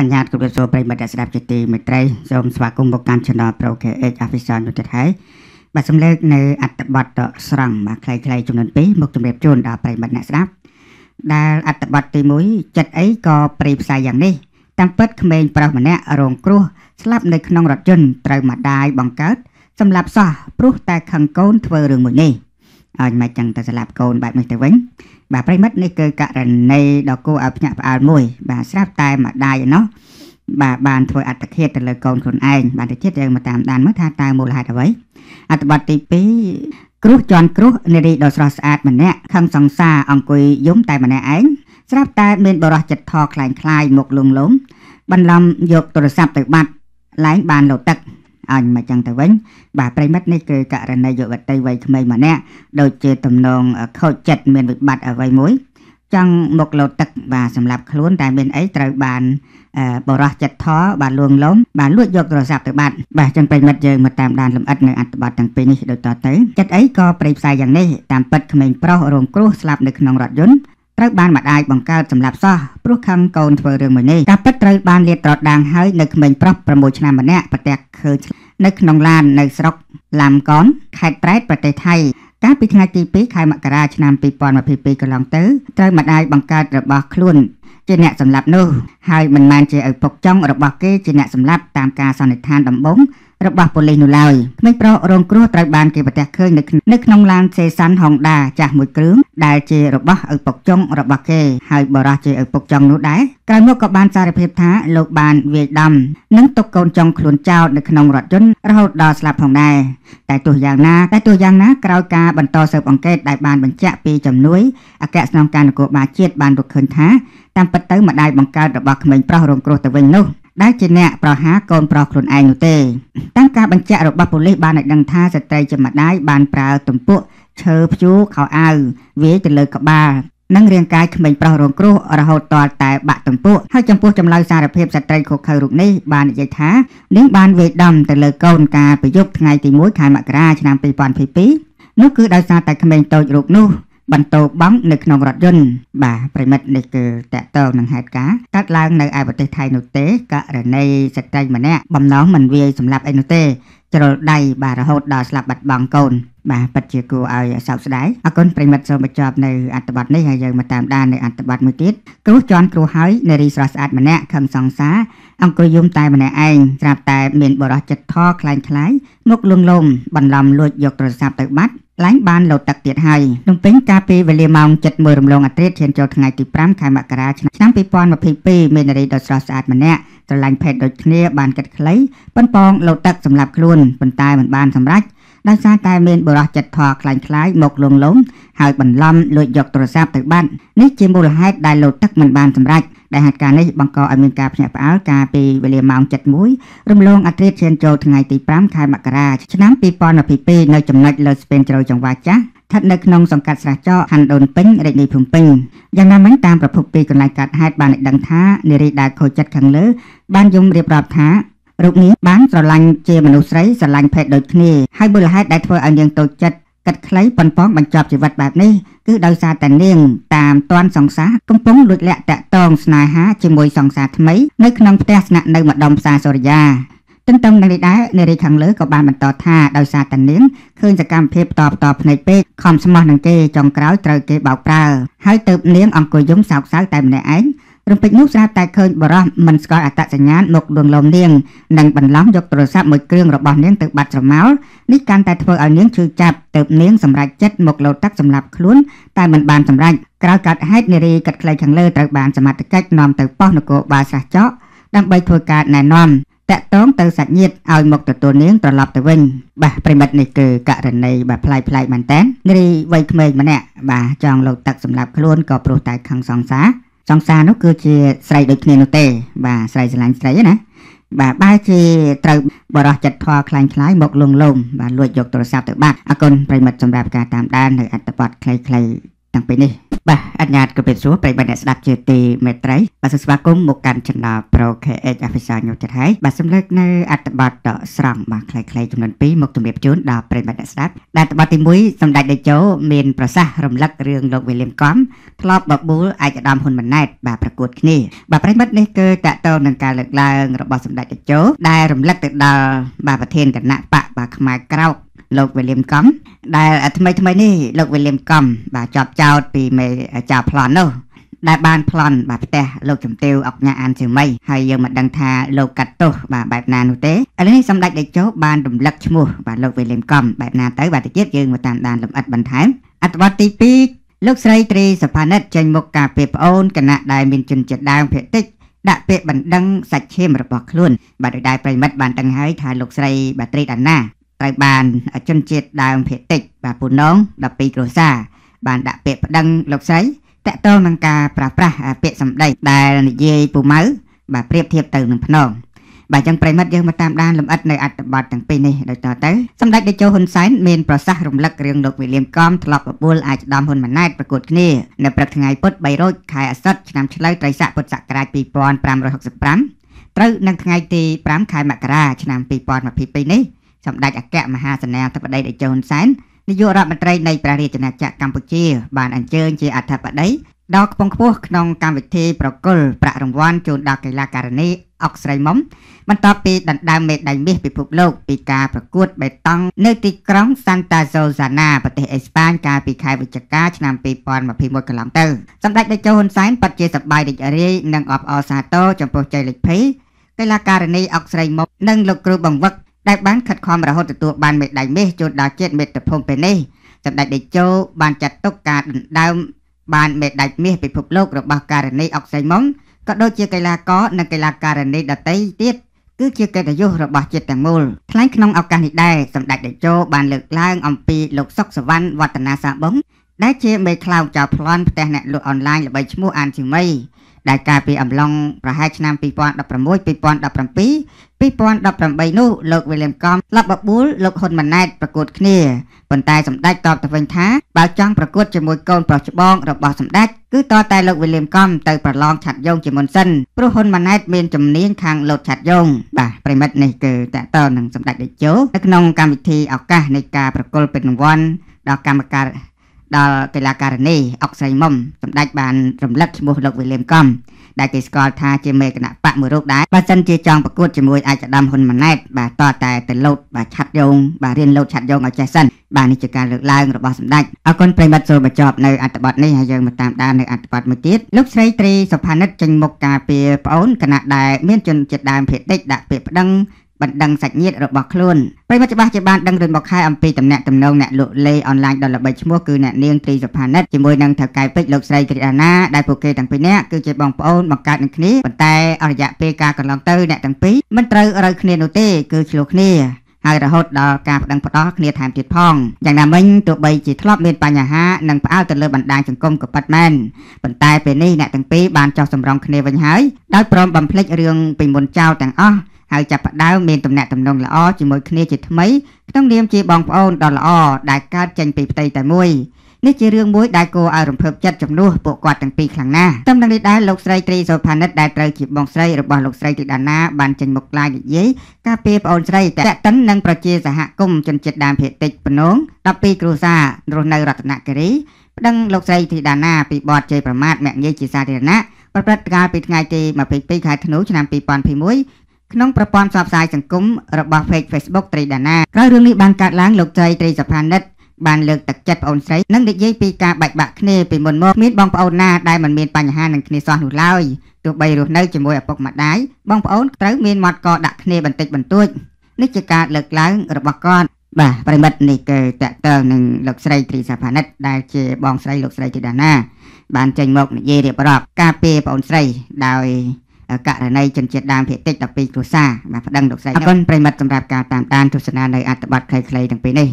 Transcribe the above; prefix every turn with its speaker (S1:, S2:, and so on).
S1: អញ្ញាតគណៈសួរប្រិមត្តស្ដាប់ជាទីមេត្រីសូមស្វាគមន៍មកកាន់ Channel Pro KH Official នោះទៀតហើយបាទសំឡេងនៅអត្តបទតស្រង់បាទខ្លីៗចំនួន2មកជម្រាបជូនដល់ប្រិមត្តអ្នកស្ដាប់ដែលអត្តបទទី1ចិត្តអីក៏ប្រីផ្សាយយ៉ាងនេះតាមពិតក្មេងប្រុសម្នាក់រងគ្រោះស្លាប់នៅក្នុងរថយន្តត្រូវម្ដាយបង្កើតសម្លាប់សោះព្រោះ តែខឹងកូនធ្វើរឿងមួយនេះ។ឲ្យមិនចឹងទៅស្លាប់កូនបែបនេះទៅវិញបាទប្រិមិត្តនេះគឺករណីដ៏គួរឲ្យភ្ញាក់ផ្អើលមួយ បាទស្រាប់តែម្ដាយឯណោះបាទបាន ធ្វើអត្តឃាតទៅលើកូនខ្លួនឯងបាទទៅចិត្តយើងមកតាមដានមើលថាតើមូលហេតុអ្វីអត្ថបទទី2គ្រោះជន់គ្រោះនារីដ៏ស្រស់ស្អាតម្នាក់ខឹងសង្សារអង្គុយយំតែម្នាក់ឯងស្រាប់តែមានបរោះចិត្តថខ្លាញ់ខ្លាយមុខលងលងបន្លំយក ទូរស័ព្ទទៅបាត់ឡើងបានលោទឹកអញមកចឹងទៅវិញបាទប្រិមិត្តនេះគឺករណីយុវតីវ័យក្មេងម្នាក់ដូចជាទំនងខូចចិត្តមានវិបត្តិអ្វីមួយចង់មកលោតទឹកបាទសម្រាប់ខ្លួនតែមានអីត្រូវបានបរោះចិត្តថបានលួងលោមបានលួចយកទូរស័ព្ទទៅបាត់បាទចឹងប្រិមិត្តយើងមកតាមដានលំអិតនៅអត្ថបទទាំងពីរនេះដូចតទៅចិត្តអីក៏ប្រេផ្សាយយ៉ាងនេះតាមពិតក្មេងប្រុសរងគ្រោះស្លាប់នៅក្នុងរថយន្តត្រូវបានម្ដាយបង្កើតសម្លាប់សោះព្រោះខឹងកូនធ្វើរឿងមួយនេះតាពិតត្រូវបានលាតត្រដាងហើយនៅក្មេងប្រុស6ឆ្នាំម្នាក់ប្រទះឃើញនៅក្នុងឡាននៅស្រុកឡាំកនខេត្តប្រែត ប្រទេសថៃកាលពីថ្ងៃទី2ខែមករាឆ្នាំ2022កន្លងទៅត្រូវម្ដាយបង្កើតរបស់ខ្លួនជាអ្នកសម្លាប់នោះហើយមិនមែនជាឪពុកចុងរបស់គេជាអ្នកសម្លាប់តាមការសន្និដ្ឋានដំបូងរបស់ប៉ូលីសនោះឡើយក្មេងប្រុសរងគ្រោះត្រូវបានគេប្រទះឃើញនៅក្នុងឡានសេសាន់ហុងដាចាស់មួយគ្រឿងដែលជារបស់ឪពុកចុងរបស់គេហើយបរិះជាឪពុកចុងនោះដែរក្រោយមកក៏បានសារភាពថាលោកបានវាយដំនិងទុកកូនចុងខ្លួនចោលនៅក្នុងរថយន្តរហូតដល់ស្លាប់ផងដែរតែទោះយ៉ាងណាតែទោះយ៉ាងណាក្រោយការបន្តស៊ើបអង្កេតដែលបានបញ្ជាក់ពីជំនួយអគ្គស្នងការនគរបាលជាតិបានរកឃើញថាតាមពិតទៅម្ដាយបង្កើតរបស់ក្មេងប្រុសរងគ្រោះទៅវិញនោះដែលជាអ្នកប្រហារកូនប្រុសខ្លួនឯងនោះទេតាមការបញ្ជាក់របស់ប៉ូលីសបានឲ្យដឹងថាស្ត្រីជាម្ដាយបានប្រើទំពក់ឈើព្យួរខោអាវវាយទៅលើក្បាលនិងរាងកាយក្មេងប្រុសរងគ្រោះរហូតតាល់តែបាក់ទំពក់ហើយចំពោះចម្លើយសារភាពស្ត្រីខុសខើរូបនេះបាននិយាយថានាងបានវាយដំទៅលើកូនកាលប្រយុទ្ធថ្ងៃទី1ខែមករាឆ្នាំ2022នោះគឺដោយសារតែក្មេងតូចរូបនោះបន្ទោបង់នៅក្នុងរថយន្តបាទប្រិមិត្តនេះគឺតកតងនឹងហេតុការណ៍កើតឡើងនៅឯប្រទេសថៃ នោះទេករណីស្ត្រីម្នាក់បំណងមិនវាយសម្លាប់អីនោះទេជ្រុលដៃបាទរហូតដល់ស្លាប់បាត់បង់កូនបាទពិតជាគួរឲ្យសោកស្ដាយអរគុណប្រិមិត្តសូមបញ្ចប់នៅអត្ថបទនេះហើយយើងមកតាមដាននៅអត្ថបទមួយទៀតគ្រូជន់គ្រូហើយនារីស្រស់ស្អាត ម្នាក់ខំសង្សារអង្គុយយំតែម្នាក់ឯងស្រាប់តែមានបរោះចិត្តថខ្លាញ់ខ្លាយមុខលងលំបន្លំលួចយកទូរស័ព្ទទៅបាត់ឡើងបានលោតទឹកទៀតហើយលំពេញកាលពីវេលាម៉ោង7:00រំលងអត្រាធានចូលថ្ងៃទី5ខែមករាឆ្នាំ2022មេនារីដ៏ស្រស់ស្អាតម្នាក់ស្រឡាញ់ភេទដូចគ្នាបានកាត់ក្លីប៉ុនប៉ងលោតទឹកសម្រាប់ខ្លួនប៉ុន្តែមិនបានសម្រេចដោយសារតែមានបរិះចិត្តធေါ်ខ្លាញ់ខ្លាយមកលងលងហើយបន្លំលួចយកទូរស័ព្ទទៅបាត់នេះជាមូលហេតុដែលលោកទឹកមិនបានសម្រេចដែលហេតុការណ៍នេះបង្កឲ្យមានការភ្ញាក់ផ្អើលកាលពីវេលាម៉ោង7:00រំលងអត្រាឈានចូលថ្ងៃទី5ខែមករាឆ្នាំ2022នៅចំណុចលើស្ពានជ្រោយចង្វាចាស់ស្ថិតនៅក្នុងសង្កាត់ស្រះចកខណ្ឌដូនពេញរាជធានីភ្នំពេញយ៉ាងណាមិញតាមប្រភពពីកន្លែងកាត់ហេតុបានឲ្យដឹងថា នារីដែលខូចចិត្តខាងលើ បានយំរៀបរាប់ថារូបនេះបានស្រឡាញ់ជាមនុស្សស្រីស្រឡាញ់ភេទដូចគ្នាហើយមូលហេតុដែលធ្វើឲ្យនាងតូចចិត្តកាត់ខ្លីប៉ុនប៉ងបញ្ចប់ជីវិតបែបនេះគឺដោយសារតែនាងតាមតាន់សង្សារកំពុងលួចលាក់តាក់តងស្នេហាជាមួយសង្សារថ្មី នៅក្នុងផ្ទះស្នាក់នៅម្ដុំផ្សារសូរិយា ទន្ទឹមនឹងនេះដែរនារីខាងលើក៏បានបន្តថាដោយសារតានាងឃើញសកម្មភាពតបតបភ្នែកពេកខំស្មោះនឹងគេចុងក្រោយត្រូវគេបោកប្រើហើយទៅនាងអង្គុយយំសោកសៅតែម្នាក់ឯងរំពេចនោះស្រាប់តែឃើញបរោះមិនស្គាល់អត្តសញ្ញាណមកដួងលំនាងនិងបន្លំយកទូរស័ព្ទមួយគ្រឿងរបស់នាងទៅបាត់ស្រមោលនេះកាន់តែធ្វើឲ្យនាងឈឺចាប់ទៅនាងសម្រេចចិត្តមកលោតទឹកសម្លាប់ខ្លួនតែមិនបានសម្រេចក្រោយកាត់ហេតុនារីកាត់ក្លែងខាងលើត្រូវបានសមត្ថកិច្ចនាំទៅប៉ុស្តិ៍នគរបាលស្រះចោដើម្បីធ្វើការណែនាំតាក់ទងទៅសាច់ញាតិឲ្យមកទទួលនាងត្រឡប់ទៅវិញបាទប្រិមិត្តនេះគឺករណីបាទប្លែកប្លែកមែនតើនារីវ័យក្មេងម្នាក់បាទចង់លោកទឹកសម្រាប់ខ្លួនក៏ព្រោះតែខឹងសង្សារចង្សារនោះគឺជាស្រីដូចគ្នានោះទេ បាទស្រីស្រឡាញ់ស្រីណាបាទបែរជាត្រូវបរោះចិត្តធွာខ្លាំងខ្លាយមកលងលោមបាទលួចយកទូរស័ព្ទទៅបាត់អរគុណប្រិមិត្តសម្រាប់ការតាមដាននៅអត្តបទខ្លីៗតាំងពីនេះបាទអញ្ញាតក៏ពិសួរប្រិយមិត្តអ្នកស្ដាប់ជាទីមេត្រីបាទសូមស្វាគមន៍មកកាន់ Channel Pro KH Official ខ្ញុំចិត្តហើយបាទសូមលើកនៅអត្ថបទដកស្រង់បាទខ្លីៗចំនួន2មកជម្រាបជូនដល់ប្រិយមិត្តអ្នកស្ដាប់ដែលអត្ថបទទី1សម្ដេចតេជោមានប្រសាសន៍រំលឹករឿងលោកវិលៀមកំធ្លាប់បបួលឯកឧត្តមហ៊ុនម៉ាណែតបាទប្រកួតគ្នាបាទប្រិយមិត្តនេះគឺតកតងនឹងការលើកឡើងរបស់សម្ដេចតេជោដែលរំលឹកទៅដល់បាទប្រធានគណៈបកបាទខ្មែរក្រោកលោកវិលៀមកំដែលថ្មីថ្មីនេះលោកវិលៀមកំបាទជាប់ចោតពីមេចៅប្លន់នោះដែលបានប្លន់បាទផ្ទះលោកជំទាវអកញ្ញាអានសៀមីហើយយើងមិនដឹងថាលោកកាត់ទោសបាទបែបណានោះទេឥឡូវនេះសម្ដេចតេជោបានរំលឹកឈ្មោះបាទលោកវិលៀមកំបែបណាទៅបាទតិចទៀតយើងមកតាមដានលំអិតបន្ថែមអត្ថបទទី2លោកស្រីត្រីសផានិតចេញមុខការពារប្អូនគណៈដែលមានជនជាតិដើមភាគតិចដាក់ពាក្យបណ្ដឹងសាច់ឈាមរបស់ខ្លួន បាទដោយដែលប្រិមិត្តបានដឹងហើយថាលោកស្រីបាត្រីដាណាត្រូវបានជនជាតិដើមភាគតិចបាទពូនង12គ្រួសារបានដាក់ពាក្យប្តឹងលោកស្រីតកតងនឹងការប្រាស្រ័យពាក្យសម្ដីដែលនិយាយពូម៉ៅបាទប្រៀបធៀបទៅនឹងភ្នំបាទចឹងប្រិមិត្តយើងមកតាមដានលម្អិតនៅអត្ថបទទាំងពីរនេះដូចតទៅសម្ដេចតេជោហ៊ុនសែនមានប្រសាសន៍រំលឹករឿងលោកវិលៀមកំធ្លាប់បបួលអាចដំហ៊ុនម៉ាណែតប្រកួតគ្នានៅព្រឹកថ្ងៃពុធ3រោចខែអាសត់ឆ្នាំឆ្លូវត្រីស័កពុទ្ធសករាជ2565ត្រូវនឹងថ្ងៃទី5ខែមករាឆ្នាំ2022នេះសម្ដេចអគ្គមហាសេនាធិបតីតេជោហ៊ុនសែននាយករដ្ឋមន្ត្រីនៃព្រះរាជាណាចក្រកម្ពុជា បានអញ្ជើញជាអធិបតីដល់ខ្ពង់ខ្ពស់ក្នុងកម្មវិធីប្រគល់ប្រាក់រង្វាន់ជូនដល់កីឡាការិនីអុកស្រីមុំបន្ទាប់ពីដណ្ដើមមេដាយមាសពិភពលោក ពីការប្រកួតបេតង់នៅទីក្រុង Santa Susana ប្រទេសអេស្ប៉ាញកាលពីខែវិច្ឆិកាឆ្នាំ2021កន្លងទៅសម្ដេចតេជោហ៊ុនសែនពិតជាសប្បាយរីករាយនិងអបអរសាទរចំពោះជ័យលេខ2កីឡាការិនីអុកស្រីមុំនិងលោកគ្រូបង្វឹកដែលបានខិតខំរហូតទទួលបានមេដាយមាសជូនដល់ជាតិមេត្តភូមិពេលនេះសម្ដេចតេជោបានចាត់ទុកការដណ្ដើមបានមេដាយមាសពិភពលោករបស់ករណីអុកសៃម៉ុងក៏ដូចជាកីឡាករនិងកីឡាករនីដតីទៀតគឺជាកិត្តិយសរបស់ជាតិទាំងមូលថ្លែងក្នុងឱកាសនេះដែរសម្ដេចតេជោបានលើកឡើង អំពីលោកសុកសវណ្ណវឌ្ឍនាសាបុងដែលជាមេខ្លោងចៅប្លន់ផ្ទះអ្នក លក់អនឡាញល្បីឈ្មោះអានជីមីដែលកាលពីអំឡុងប្រហែលឆ្នាំ2016 2017 2018នោះលោកវិលៀមកំលបបបួលលោកហ៊ុនម៉ាណែតប្រកួតគ្នាប៉ុន្តែសម្ដេចតបទៅវិញថាបើចង់ប្រកួតជាមួយកូនប្រុសច្បងរបស់សម្ដេចគឺតតែលោកវិលៀមកំ ទៅប្រឡងឆាត់យងជាមុនសិនព្រោះហ៊ុនម៉ាណែតមានជំនាញខាងលោតឆាត់យងបាទប្រិមិត្តនេះគឺតកតនឹងសម្ដេចតេជោនៅក្នុងកម្មវិធីឱកាសនៃការប្រគល់ពានរង្វាន់ដល់កម្មការដល់កីឡាករនេះអុកស្រីមុំសម្ដេចបានរំលឹកឈ្មោះលោកវិលៀមកំដែលគេស្គាល់ថាជាមេគណៈបកមួយរូបដែរបើសិនជាចង់ប្រកួតជាមួយអាយដាមហ៊ុនម៉ាណែតបាទតតែទៅលោតបាទឆាត់យងបាទរៀនលោតឆាត់យងឲ្យចេះសិនបាទនេះជាការលើកឡើងរបស់សម្ដេចអរគុណប្រិមិត្តចូលបញ្ចប់នៅអត្ថបទនេះហើយយើងមកតាមដាននៅអត្ថបទមួយទៀតលោកស្រីត្រីសុផានិតចេញមុខការពារប្អូនគណៈដែលមានជនជាតិដើមភាគតិចដាក់ពាក្យប្តឹងបណ្ដឹងសាច់ញាតិរបស់ខ្លួនប្រិមត្តច្បាស់ជាបានដឹងរឿងមកខែអំពីតំណែងតំណងអ្នកលក់លេអនឡាញដល់ល្បីឈ្មោះគឺអ្នកនាងត្រីសុផានិតជាមួយនឹងថៅកែពេជ្រលោកស្រីគ្រីដាណាដែលពួកគេទាំងពីរនាក់គឺជាបងប្អូនបង្កើតនឹងគ្នាប៉ុន្តែអរយៈពេលការកន្លងទៅអ្នកទាំងពីរមិនត្រូវរើគ្នានោះទេ គឺឆ្លោះគ្នាហើយរហូតដល់ការប្តឹងផ្តល់គ្នាថែមទៀតផងយ៉ាងណាមិញទោះបីជាធ្លាប់មានបញ្ហានិងផ្អើលទៅលើបណ្ដាញសង្គមក៏ប៉ាត់មែនប៉ុន្តែពេលនេះអ្នកទាំងពីរបានចោះសម្រងគ្នាវិញហើយដោយព្រមបំភ្លេចរឿងពីមុនចោលទាំងអស់ហើយចាប់ផ្ដើមមានទំនាក់ទំនងល្អជាមួយគ្នាជាថ្មីក្នុងនាមជាបងប្អូនដ៏ល្អដែលកើតចេញពីផ្ទៃតែមួយនេះជារឿងមួយដែលគួរឲ្យរំភើបចិត្តជំនួសពួកគាត់ទាំងពីរខ្លាំងណាស់តាមនឹងនេះដែរលោកស្រីត្រីសុផានិតដែលត្រូវជាបងស្រីរបស់លោកស្រីទីដាណាបានចេញមុខឡាយនិយាយការពីប្អូនស្រីតាក់ទិននិងប្រជាសហគមន៍ជនជាតិដើមភាគតិចបំណង12គ្រួសាររស់នៅរតនគិរីប្តឹងលោកស្រីធីដាណាពីបទជ័យប្រមាថមាក់ងាយជាសាធារណៈប្រព្រឹត្តកាលពីថ្ងៃទី22ខែធ្នូឆ្នាំ2021ក្នុងប្រព័ន្ធផ្សព្វផ្សាយសង្គមរបស់ Page Facebook ត្រីដាណាក្រោយរឿងនេះបានកើតឡើងលោកត្រីត្រីសផានិតបានលើកទឹកចិត្តប្អូនស្រីនិងនិយាយពីការបែកបាក់គ្នាពីមុនមកមានបងប្អូនណាដែលមិនមានបញ្ហានឹងគ្នាសោះនោះឡើយទោះបីរស់នៅជាមួយឪពុកម្ដាយបងប្អូនត្រូវមានមាត់កដាក់គ្នាបន្តិចបន្តួចនេះជាការលើកឡើង របស់គាត់បាទប្រិមិត្តនេះគឺតកតើនឹងលោកស្រីទ្រីសាផានិត ដែលជាបងស្រីលោកស្រីធីតាណា បានចេញមកនិយាយរៀបរាប់ ការពារប្អូនស្រីដោយករណីជនជាតិដើមភាគតិច12គ្រួសារបាទប្តឹងលោកស្រីអរគុណប្រិមិត្តសម្រាប់ការតាមដានទស្សនានៅអត្ថបទខ្លីៗទាំងពីរនេះ